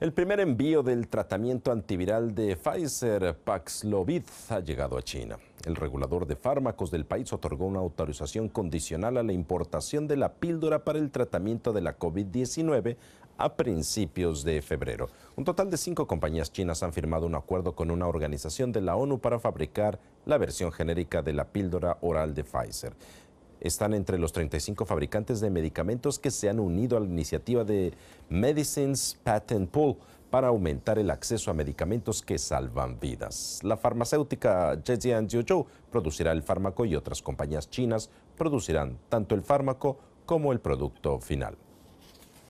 El primer envío del tratamiento antiviral de Pfizer Paxlovid ha llegado a China. El regulador de fármacos del país otorgó una autorización condicional a la importación de la píldora para el tratamiento de la COVID-19 a principios de febrero. Un total de cinco compañías chinas han firmado un acuerdo con una organización de la ONU para fabricar la versión genérica de la píldora oral de Pfizer están entre los 35 fabricantes de medicamentos que se han unido a la iniciativa de Medicines Patent Pool para aumentar el acceso a medicamentos que salvan vidas. La farmacéutica Zhejiang Jiuzhou producirá el fármaco y otras compañías chinas producirán tanto el fármaco como el producto final.